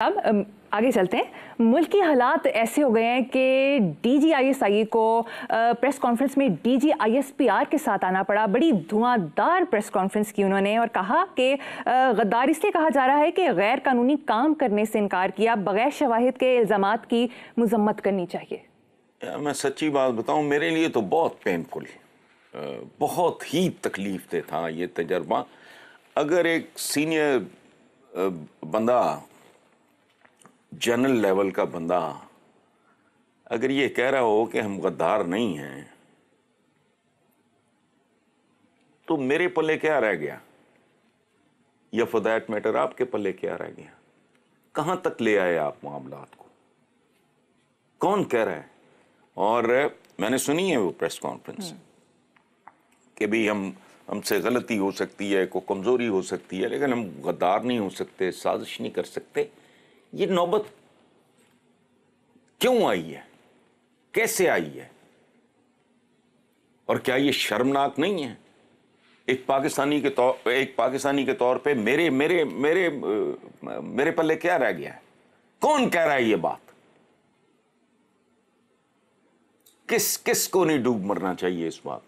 अब आगे चलते हैं मुल्क के हालात ऐसे हो गए हैं कि D G I S I को प्रेस कॉन्फ्रेंस में D G I S P R के साथ आना पड़ा बड़ी धुआंधार प्रेस कॉन्फ्रेंस की उन्होंने और कहा कि गद्दार इसलिए कहा जा रहा है कि गैर कानूनी काम करने से इनकार किया बगैर शवाहद के इल्ज़ाम की मजम्मत करनी चाहिए मैं सच्ची बात बताऊँ मेरे लिए तो बहुत पेनफुल बहुत ही तकलीफ दे था ये तजर्बा अगर एक सीनियर बंदा जनरल लेवल का बंदा अगर ये कह रहा हो कि हम गद्दार नहीं हैं तो मेरे पल्ले क्या रह गया या फॉर दैट मैटर आपके पल्ले क्या रह गया कहां तक ले आए आप मामला को कौन कह रहा है और मैंने सुनी है वो प्रेस हम्म। कॉन्फ्रेंस कि भाई हम हमसे गलती हो सकती है को कमज़ोरी हो सकती है लेकिन हम गद्दार नहीं हो सकते साजिश नहीं कर सकते ये नौबत क्यों आई है कैसे आई है और क्या ये शर्मनाक नहीं है एक पाकिस्तानी के तौर एक पाकिस्तानी के तौर पे मेरे मेरे मेरे मेरे पल्ले क्या रह गया है कौन कह रहा है ये बात किस किस को नहीं डूब मरना चाहिए इस बात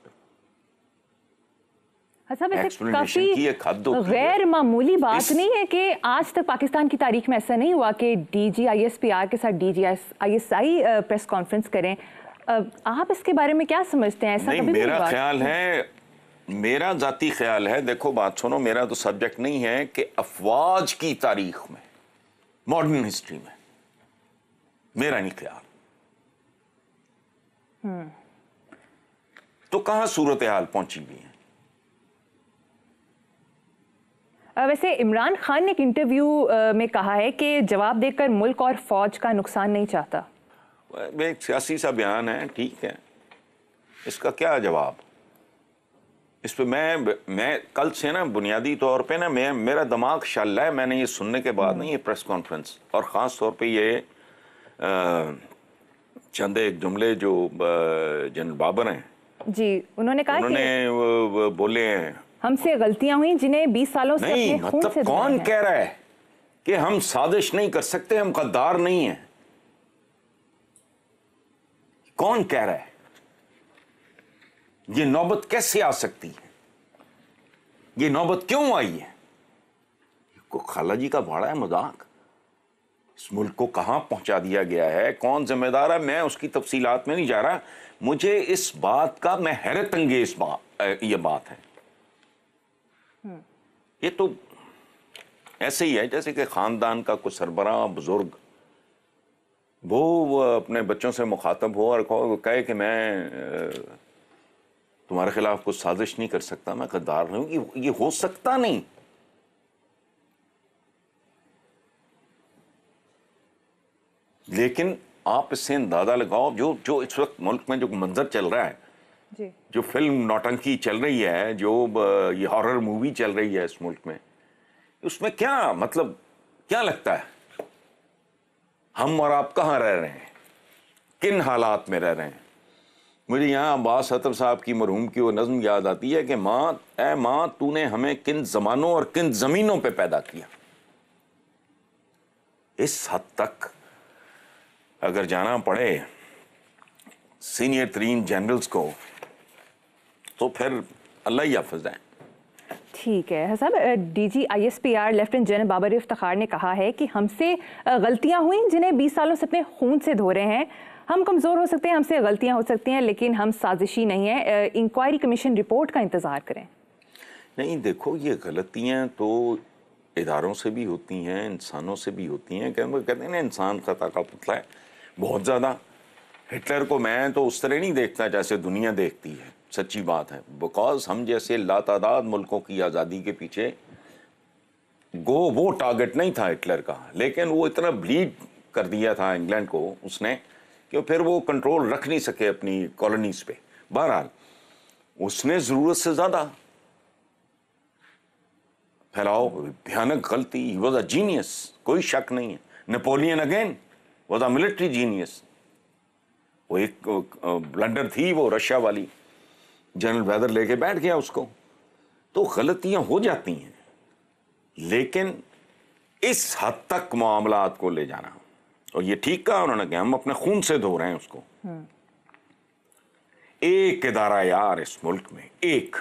अच्छा, काफी तो गैर मामूली बात इस... नहीं है कि आज तक पाकिस्तान की तारीख में ऐसा नहीं हुआ कि डीजीआईएसपीआर के साथ डीजीआईएसआई प्रेस कॉन्फ्रेंस करें आप इसके बारे में क्या समझते हैं ऐसा नहीं, कभी मेरा ख्याल है मेरा जाती ख्याल है देखो बात सुनो मेरा तो सब्जेक्ट नहीं है कि अफवाज की तारीख में मॉडर्न हिस्ट्री में मेरा नहीं ख्याल हम्म। तो कहां सूरत हाल पहुंची हुई है वैसे इमरान खान ने एक इंटरव्यू में कहा है कि जवाब देकर मुल्क और फौज का नुकसान नहीं चाहता एक सियासी सा बयान है ठीक है इसका क्या जवाब इस पर मैं मैं कल से ना बुनियादी तौर पे ना मैं मेरा दिमाग शल है मैंने ये सुनने के बाद नहीं ये प्रेस कॉन्फ्रेंस और ख़ास तौर पे ये चंद एक जुमले जो जनरल बाबर हैं जी उन्होंने कहा उन्होंने बोले हैं हमसे गलतियां हुई जिन्हें 20 सालों से नहीं, अपने मतलब से कौन कह रहा है कि हम साजिश नहीं कर सकते हम गद्दार नहीं है कौन कह रहा है ये नौबत कैसे आ सकती है ये नौबत क्यों आई है को खाला जी का भाड़ा है मजाक इस मुल्क को कहां पहुंचा दिया गया है कौन जिम्मेदार है मैं उसकी तफसीलात में नहीं जा रहा मुझे इस बात का मैं हैरत अंगेज बात ये बात है ये तो ऐसे ही है जैसे कि ख़ानदान का कोई सरबरा बुज़ुर्ग वो अपने बच्चों से मुखातब हो और कहे कि मैं तुम्हारे ख़िलाफ़ कुछ साजिश नहीं कर सकता मैं गद्दार नहीं हूं ये हो सकता नहीं लेकिन आप इससे अंदाज़ा लगाओ जो जो इस वक्त मुल्क में जो मंज़र चल रहा है जो फिल्म नौटंकी चल रही है जो ये हॉरर मूवी चल रही है इस मुल्क में उसमें क्या मतलब क्या लगता है हम और आप कहाँ रह रहे हैं किन हालात में रह रहे हैं मुझे यहाँ अब्बास हतर साहब की मरहूम की वो नज्म याद आती है कि माँ ए माँ तूने हमें किन जमानों और किन ज़मीनों पे पैदा किया इस हद तक अगर जाना पड़े सीनियर तरीन जनरल्स को तो फिर अल्लाह ही हाफज है ठीक है Hasan P R lieutenant general Babar Iftikhar ने कहा है कि हमसे गलतियां हुई जिन्हें 20 सालों से अपने खून से धो रहे हैं हम कमज़ोर हो सकते हैं हमसे गलतियां हो सकती हैं लेकिन हम साजिशी नहीं है इंक्वायरी कमीशन रिपोर्ट का इंतज़ार करें नहीं देखो ये गलतियाँ तो इदारों से भी होती हैं इंसानों से भी होती हैं कहते हैं ना इंसान खता का पुतला है बहुत ज़्यादा हिटलर को मैं तो उस तरह नहीं देखता जैसे दुनिया देखती है सच्ची बात है बिकॉज हम जैसे लातादाद मुल्कों की आज़ादी के पीछे गो वो टारगेट नहीं था हिटलर का लेकिन वो इतना ब्लीड कर दिया था इंग्लैंड को उसने कि फिर वो कंट्रोल रख नहीं सके अपनी कॉलोनीज पे बहरहाल उसने ज़रूरत से ज़्यादा फैलाओ भयानक गलती वॉज अ जीनियस कोई शक नहीं है Napoleon again was a military genius वो एक ब्लंडर थी वो रशिया वाली जनरल वेदर लेके बैठ गया उसको तो गलतियां हो जाती हैं लेकिन इस हद तक मामला को ले जाना और ये ठीक कहा उन्होंने कहा हम अपने खून से धो रहे हैं उसको एक इदारा यार इस मुल्क में एक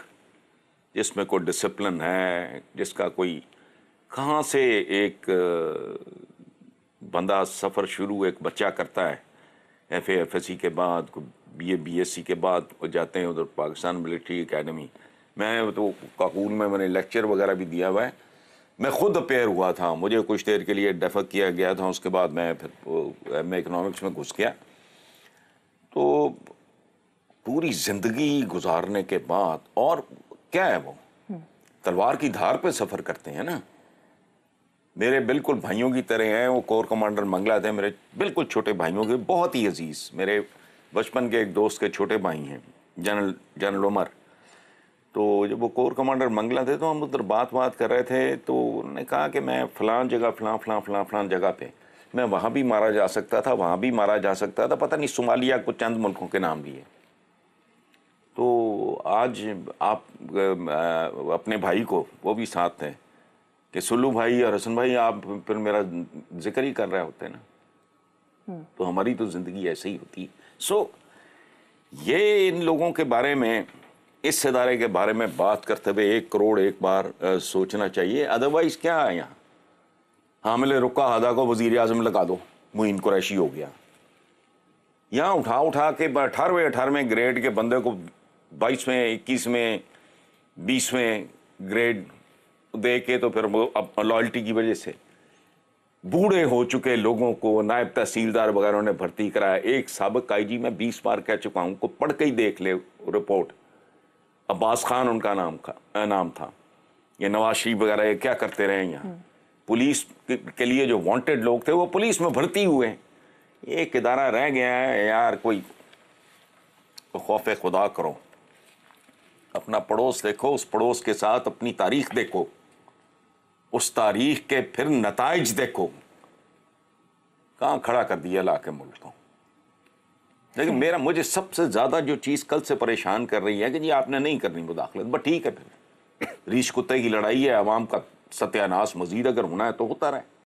जिसमें कोई डिसिप्लिन है जिसका कोई कहाँ से एक बंदा सफ़र शुरू एक बच्चा करता है एफ एफ एस सी के बाद B B A S C के बाद जाते हैं उधर पाकिस्तान मिलिट्री एकेडमी मैं तो काकून में मैंने लेक्चर वगैरह भी दिया हुआ है मैं खुद अपेयर हुआ था मुझे कुछ देर के लिए डेफक किया गया था उसके बाद मैं फिर एम इकनॉमिक्स में घुस गया तो पूरी ज़िंदगी गुजारने के बाद और क्या है वो हम्म। तलवार की धार पे सफ़र करते हैं ना मेरे बिल्कुल भाइयों की तरह हैं वो कोर कमांडर मंगला थे मेरे बिल्कुल छोटे भाइयों के बहुत ही अजीज़ मेरे बचपन के एक दोस्त के छोटे भाई हैं जनरल जनरल उमर तो जब वो कोर कमांडर मंगला थे तो हम उधर बात बात कर रहे थे तो उन्होंने कहा कि मैं फलां जगह फलां फ़लाँ फलां फ़लाँ जगह पे मैं वहाँ भी मारा जा सकता था वहाँ भी मारा जा सकता था पता नहीं सुमालिया को चंद मुल्कों के नाम लिए तो आज आप अपने भाई को वो भी साथ हैं कि सुल्लू भाई और हसन भाई आप फिर मेरा जिक्र ही कर रहे होते ना हम्म। तो हमारी तो ज़िंदगी ऐसे ही होती है सो so, ये इन लोगों के बारे में इस इदारे के बारे में बात करते हुए एक करोड़ एक बार आ, सोचना चाहिए अदरवाइज क्या है यहाँ हामिल रुका हदा को वजीर अजम लगा दो मुइन कुरैशी हो गया यहाँ उठा उठा के अठारहवें अठारहवें ग्रेड के बंदे को बाईसवें इक्कीसवें बीसवें ग्रेड दे के तो फिर वो अब लॉयल्टी की वजह से बूढ़े हो चुके लोगों को नायब तहसीलदार वगैरह ने भर्ती कराया एक सबक आई जी मैं बीस बार कह चुका हूँ उनको पढ़ के ही देख ले रिपोर्ट अब्बास खान उनका नाम का नाम था ये नवाज शरीफ वगैरह ये क्या करते रहे यहाँ हम्म। पुलिस के लिए जो वांटेड लोग थे वो पुलिस में भर्ती हुए हैं एक इदारा रह गया है यार कोई खौफ खुदा करो अपना पड़ोस देखो उस पड़ोस के साथ अपनी तारीख देखो उस तारीख के फिर नतज देखो कहाँ खड़ा कर दिया ला के मुल्क को लेकिन मेरा मुझे सबसे ज़्यादा जो चीज़ कल से परेशान कर रही है कि जी आपने नहीं करनी मुदाखलत बट ठीक है फिर रीश कुत्ते की लड़ाई है आवाम का सत्यानाश मजीद अगर होना है तो होता रहे